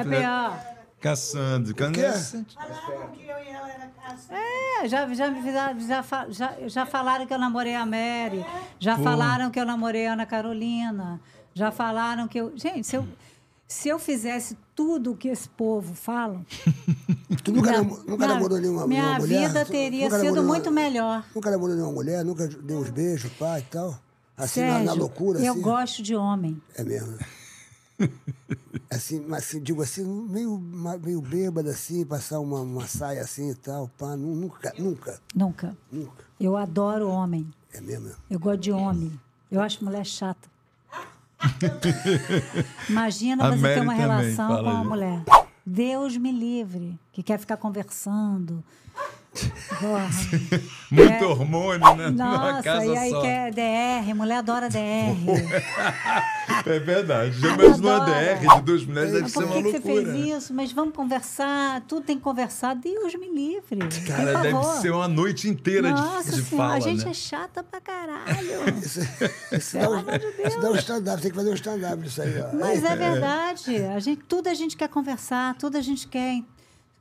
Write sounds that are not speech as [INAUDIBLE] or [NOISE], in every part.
APA. Né? Caçando. Caçando. Falaram que eu e ela era caçando. É, já, já, já, já, já falaram que eu namorei a Mary. Já Pô. falaram que eu namorei a Ana Carolina. Já falaram que eu. Gente, se eu, se eu fizesse tudo o que esse povo fala. [LAUGHS] tu nunca, minha, nunca minha, namorou nenhuma, minha nenhuma mulher? Minha vida teria sido muito uma, melhor. Nunca namorou nenhuma mulher? Nunca deu uns beijos, pai e tal? Assim, Sérgio, na, na loucura? Eu assim? gosto de homem. É mesmo? assim, mas assim, digo assim, meio, meio bêbada, assim, passar uma, uma saia assim e tal, pá, nunca, nunca. Nunca. Nunca. Eu adoro homem. É mesmo? Eu gosto de homem. Eu acho mulher chata. Imagina você ter uma relação com uma mulher. Deus me livre, que quer ficar conversando [LAUGHS] Muito é. hormônio, né? Nossa, e aí só. quer é DR, mulher adora DR. [LAUGHS] é verdade. Já imaginou é a DR de duas mulheres, deve ser uma loucura. você fez isso? Mas vamos conversar, tudo tem que conversar. Deus me livre. Cara, deve ser uma noite inteira Nossa de, de a gente né? é chata pra caralho. [LAUGHS] isso, é- dá, um, stand-up, tem que fazer um stand-up isso aí. Ó. Mas é verdade, a gente, tudo a gente quer conversar, tudo a gente quer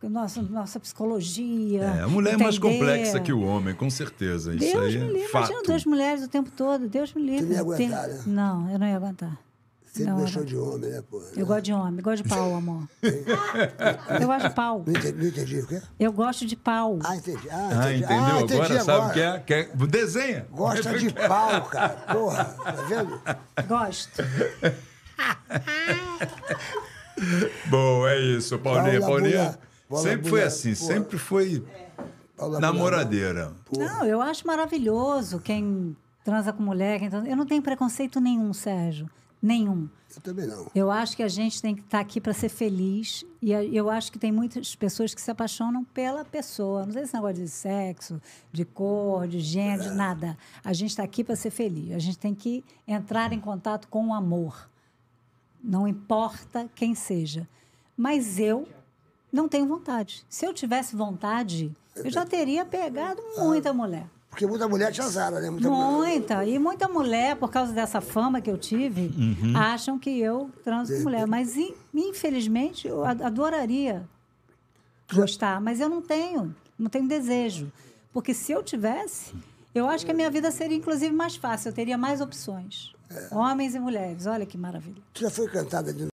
nossa, nossa psicologia. É, a mulher entender. é mais complexa que o homem, com certeza. Deus Isso aí me é livre. É fato. Imagina duas mulheres o tempo todo. Deus me livre. Você não ia aguentar, né? Não, eu não ia aguentar. Você não, gostou de homem, né, pô? Eu gosto de homem, gosto de pau, amor. eu gosto de pau. Não entendi, não entendi o quê? Eu gosto de pau. Ah, entendi. Ah, ah entendi. Ah, entendeu? Ah, entendi agora, agora, sabe o que é? Quer... É? Desenha. Gosta de pau, cara. Porra, tá vendo? Gosto. [LAUGHS] Bom, é isso, Paulinha. Paulinha. Bola sempre foi assim, porra. sempre foi é. namoradeira. Porra. Não, eu acho maravilhoso quem transa com mulher. Quem transa... Eu não tenho preconceito nenhum, Sérgio. Nenhum. Eu também não. Eu acho que a gente tem que estar tá aqui para ser feliz. E eu acho que tem muitas pessoas que se apaixonam pela pessoa. Não sei esse negócio de sexo, de cor, de gênero, é. nada. A gente está aqui para ser feliz. A gente tem que entrar em contato com o amor. Não importa quem seja. Mas eu não tenho vontade. Se eu tivesse vontade, eu já teria pegado muita mulher. Porque muita mulher te azara, né? Muita, muita. Mulher... E muita mulher, por causa dessa fama que eu tive, uhum. acham que eu transo com mulher. Mas, infelizmente, eu adoraria gostar, mas eu não tenho. Não tenho desejo. Porque se eu tivesse, eu acho que a minha vida seria, inclusive, mais fácil. Eu teria mais opções. É. Homens e mulheres. Olha que maravilha. Tu já foi cantada de